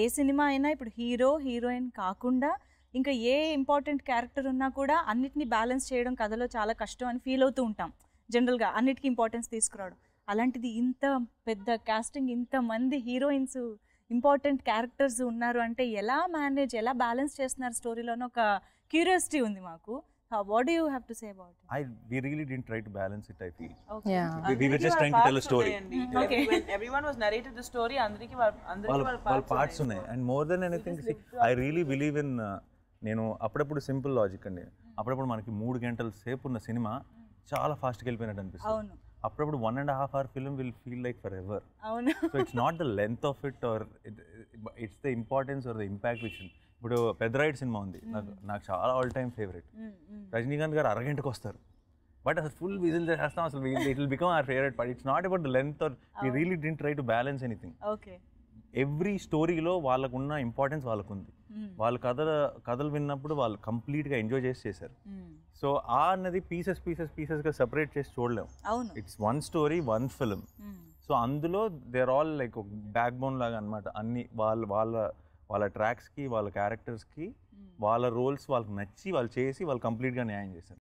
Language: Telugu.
ఏ సినిమా అయినా ఇప్పుడు హీరో హీరోయిన్ కాకుండా ఇంకా ఏ ఇంపార్టెంట్ క్యారెక్టర్ ఉన్నా కూడా అన్నిటినీ బ్యాలెన్స్ చేయడం కథలో చాలా కష్టం అని ఫీల్ అవుతూ ఉంటాం జనరల్గా అన్నిటికీ ఇంపార్టెన్స్ తీసుకురావడం అలాంటిది ఇంత పెద్ద కాస్టింగ్ మంది హీరోయిన్స్ ఇంపార్టెంట్ క్యారెక్టర్స్ ఉన్నారు అంటే ఎలా మేనేజ్ ఎలా బ్యాలెన్స్ చేస్తున్నారు స్టోరీలోనే ఒక క్యూరియాసిటీ ఉంది మాకు How, what do you have to say about it? I we really didn't try to balance it. I feel. Okay. Yeah. We, we were just trying to tell a story. mm Yeah. Okay. When everyone was narrated the story, parts. parts అందరికి వాళ్ళ పార్ట్స్ ఉన్నాయి and more than anything I really believe in నేను అప్పుడప్పుడు సింపుల్ లాజిక్ అండి అప్పుడప్పుడు మనకి మూడు గంటల సేపు ఉన్న సినిమా చాలా ఫాస్ట్గా వెళ్ళిపోయినట్టు అనిపిస్తుంది అప్పుడప్పుడు one and half hour film will feel like forever so it's not the length of it or it's the importance or the impact vision ఇప్పుడు పెద్దరాయుడు సినిమా ఉంది నాకు నాకు చాలా ఆల్ టైమ్ ఫేవరెట్ రజనీకాంత్ గారు అరగంటకు వస్తారు బట్ అసలు ఫుల్ విజిల్ చేస్తాం అసలు it will become our favourite but it's not about length or we really didn't try to balance anything every స్టోరీలో వాళ్ళకున్న ఇంపార్టెన్స్ ఉంది వాళ్ళ కథల కథలు విన్నప్పుడు వాళ్ళు కంప్లీట్గా ఎంజాయ్ చేసి చేశారు సో ఆ అన్నది పీసెస్ పీసెస్ పీసెస్గా సెపరేట్ చేసి చూడలేము it's one story one film so అందులో they are all like backbone లాగా అనమాట అన్ని వాళ్ళ వాళ్ళ వాళ్ళ ట్రాక్స్కి వాళ్ళ క్యారెక్టర్స్కి వాళ్ళ రోల్స్ వాళ్ళకి నచ్చి వాళ్ళు చేసి వాళ్ళు కంప్లీట్గా న్యాయం చేశారు